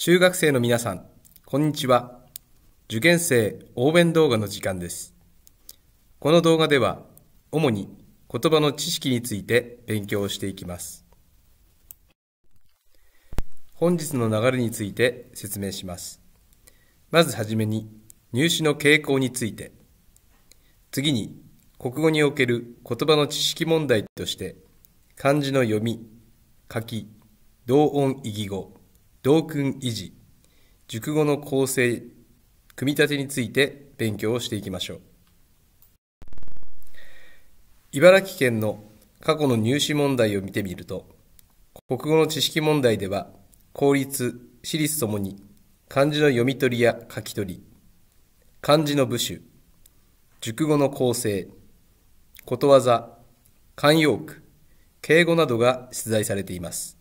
中学生の皆さん、こんにちは。受験生応援動画の時間です。この動画では、主に言葉の知識について勉強していきます。本日の流れについて説明します。まずはじめに、入試の傾向について。次に、国語における言葉の知識問題として、漢字の読み、書き、同音異義語、同訓維持熟語の構成組み立てについて勉強をしていきましょう茨城県の過去の入試問題を見てみると国語の知識問題では公立私立ともに漢字の読み取りや書き取り漢字の部首熟語の構成ことわざ慣用句敬語などが出題されています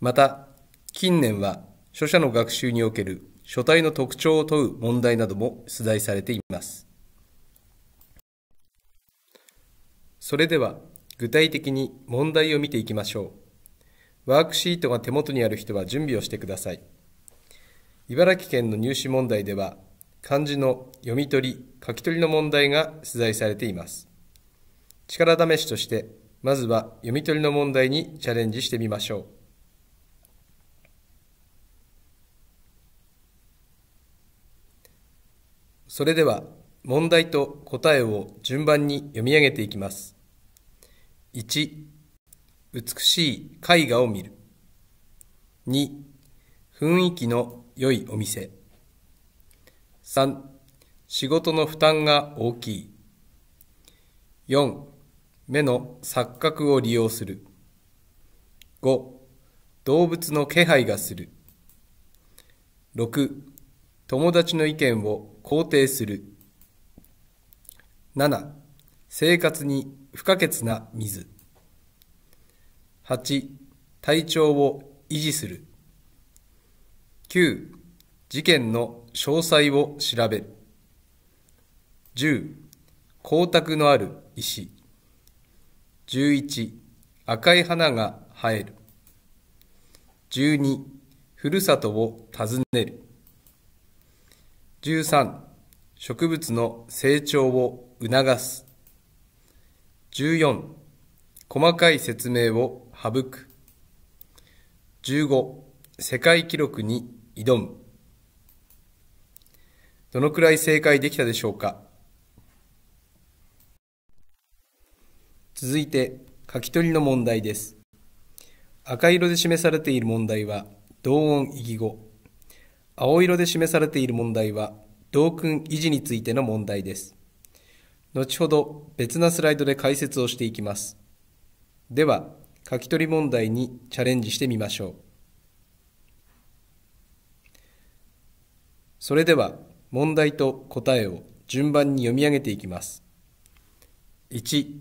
また近年は書写の学習における書体の特徴を問う問題なども出題されています。それでは具体的に問題を見ていきましょう。ワークシートが手元にある人は準備をしてください。茨城県の入試問題では漢字の読み取り、書き取りの問題が出題されています。力試しとしてまずは読み取りの問題にチャレンジしてみましょう。それでは問題と答えを順番に読み上げていきます。1、美しい絵画を見る。2、雰囲気の良いお店。3、仕事の負担が大きい。4、目の錯覚を利用する。5、動物の気配がする。6、友達の意見を肯定する。7、生活に不可欠な水。8、体調を維持する。9、事件の詳細を調べる。10、光沢のある石。11、赤い花が生える。12、ふるさとを訪ねる。13植物の成長を促す14細かい説明を省く15世界記録に挑むどのくらい正解できたでしょうか続いて書き取りの問題です赤色で示されている問題は同音異義語青色で示されている問題は、同訓維持についての問題です。後ほど別なスライドで解説をしていきます。では、書き取り問題にチャレンジしてみましょう。それでは、問題と答えを順番に読み上げていきます。1、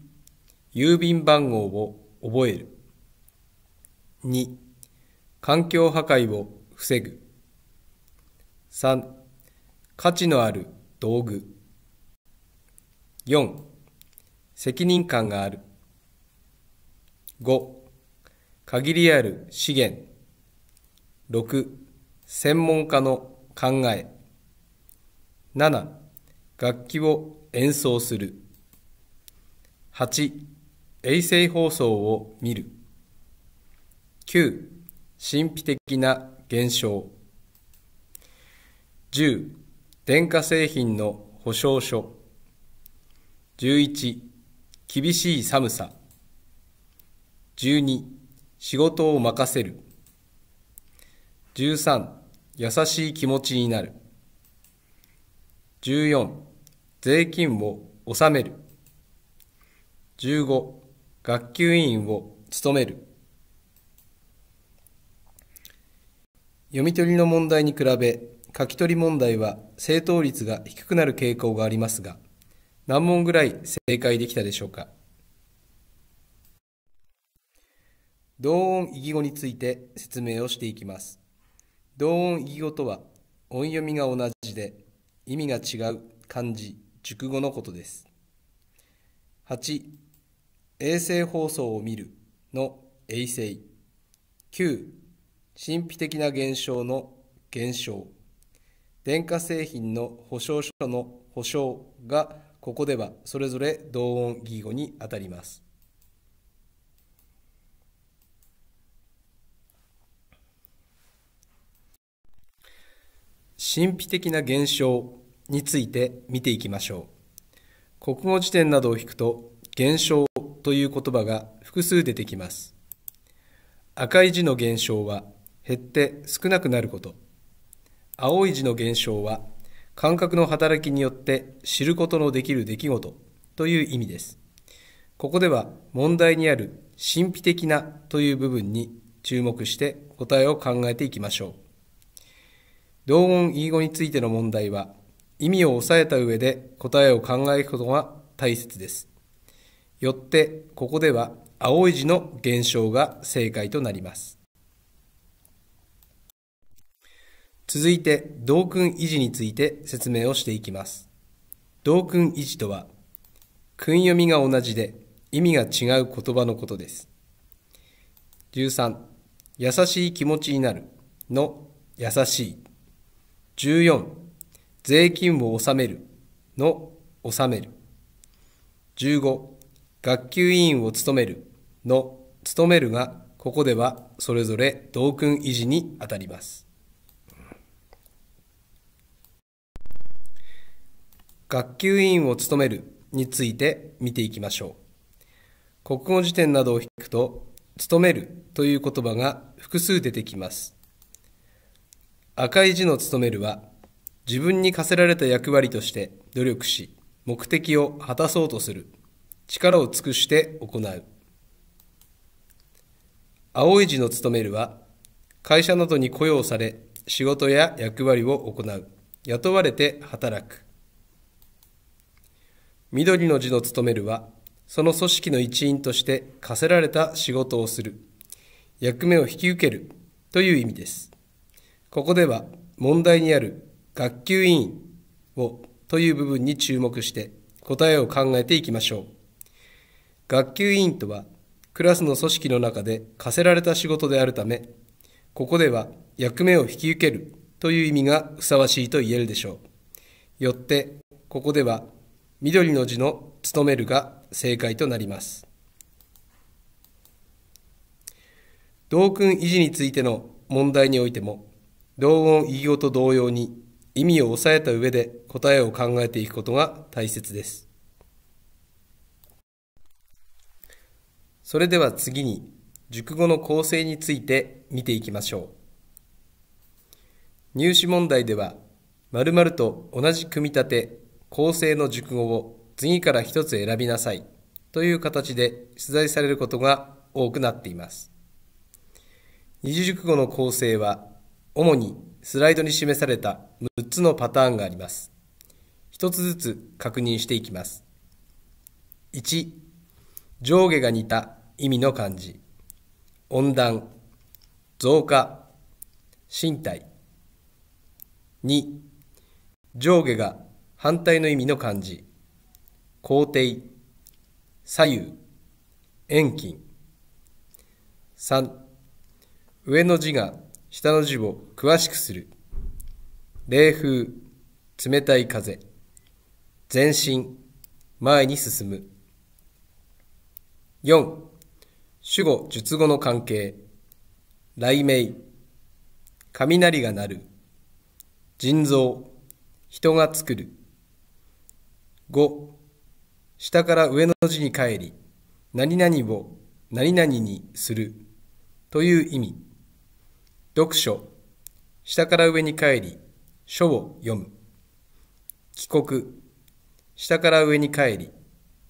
郵便番号を覚える。2、環境破壊を防ぐ。3価値のある道具4責任感がある5限りある資源6専門家の考え7楽器を演奏する8衛星放送を見る9神秘的な現象10、電化製品の保証書。11、厳しい寒さ。12、仕事を任せる。13、優しい気持ちになる。14、税金を納める。15、学級委員を務める。読み取りの問題に比べ、書き取り問題は正答率が低くなる傾向がありますが、何問ぐらい正解できたでしょうか同音異義語について説明をしていきます。同音異義語とは、音読みが同じで、意味が違う漢字、熟語のことです。8、衛星放送を見るの衛星。9、神秘的な現象の現象。電化製品の保証書の保証がここではそれぞれ同音義語にあたります。神秘的な現象について見ていきましょう。国語辞典などを引くと、現象という言葉が複数出てきます。赤い字の現象は減って少なくなること。青い字の現象は感覚の働きによって知ることのできる出来事という意味です。ここでは問題にある神秘的なという部分に注目して答えを考えていきましょう。同音異義語についての問題は意味を押さえた上で答えを考えることが大切です。よってここでは青い字の現象が正解となります。続いて、同訓維持について説明をしていきます。同訓維持とは、訓読みが同じで意味が違う言葉のことです。13、優しい気持ちになるの優しい。14、税金を納めるの納める。15、学級委員を務めるの務めるが、ここではそれぞれ同訓維持にあたります。学級委員を務めるについて見ていきましょう。国語辞典などを引くと、務めるという言葉が複数出てきます。赤い字の務めるは、自分に課せられた役割として努力し、目的を果たそうとする。力を尽くして行う。青い字の務めるは、会社などに雇用され、仕事や役割を行う。雇われて働く。緑の字の務めるは、その組織の一員として課せられた仕事をする、役目を引き受けるという意味です。ここでは問題にある学級委員をという部分に注目して答えを考えていきましょう。学級委員とはクラスの組織の中で課せられた仕事であるため、ここでは役目を引き受けるという意味がふさわしいと言えるでしょう。よって、ここでは緑の字の「務める」が正解となります。同訓維持についての問題においても同音異義語と同様に意味を抑えた上で答えを考えていくことが大切です。それでは次に熟語の構成について見ていきましょう。入試問題では〇〇と同じ組み立て構成の熟語を次から一つ選びなさいという形で取材されることが多くなっています。二次熟語の構成は主にスライドに示された6つのパターンがあります。一つずつ確認していきます。1、上下が似た意味の漢字。温暖、増加、身体。2、上下が反対の意味の漢字。皇帝、左右、遠近。3、上の字が下の字を詳しくする。冷風、冷たい風。前進、前に進む。4、主語、述語の関係。雷鳴、雷が鳴る。腎臓人が作る。5、下から上の字に帰り、何々を何々にするという意味。読書、下から上に帰り、書を読む。帰国、下から上に帰り、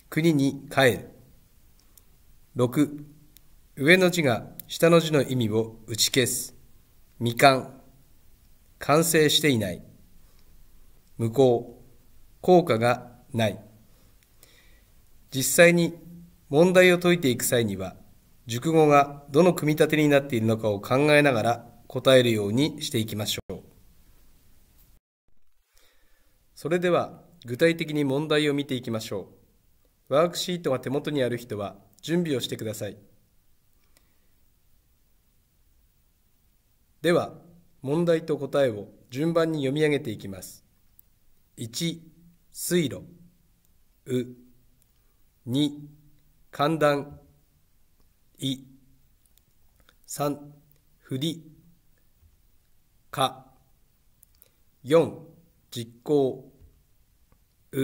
国に帰る。6、上の字が下の字の意味を打ち消す。未完、完成していない。向こう、効果がない実際に問題を解いていく際には熟語がどの組み立てになっているのかを考えながら答えるようにしていきましょうそれでは具体的に問題を見ていきましょうワークシートが手元にある人は準備をしてくださいでは問題と答えを順番に読み上げていきます1水路う、に、寒暖、い、三、振り、か、四、実行、う、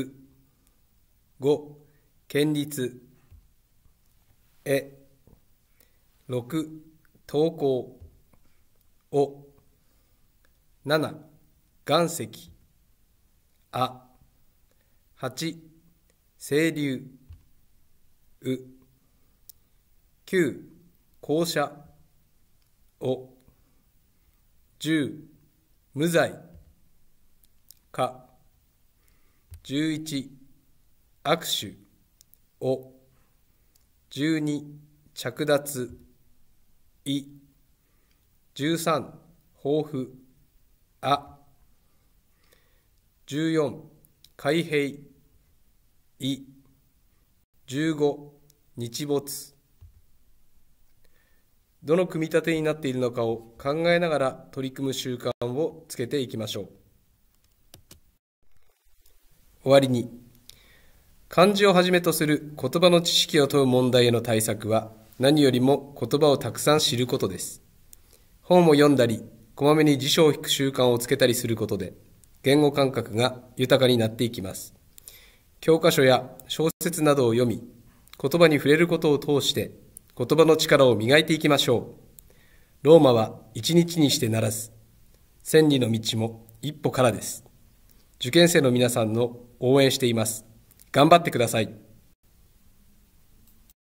五、県立、え、六、投稿、お、七、岩石、あ、八、清流、う、九、校舎、お、十、無罪、か、十一、握手、お、十二、着脱、い、十三、抱負、あ、十四、開閉、い15日没どの組み立てになっているのかを考えながら取り組む習慣をつけていきましょう終わりに漢字をはじめとする言葉の知識を問う問題への対策は何よりも言葉をたくさん知ることです本を読んだりこまめに辞書を引く習慣をつけたりすることで言語感覚が豊かになっていきます教科書や小説などを読み、言葉に触れることを通して、言葉の力を磨いていきましょう。ローマは一日にしてならず、千里の道も一歩からです。受験生の皆さんの応援しています。頑張ってください。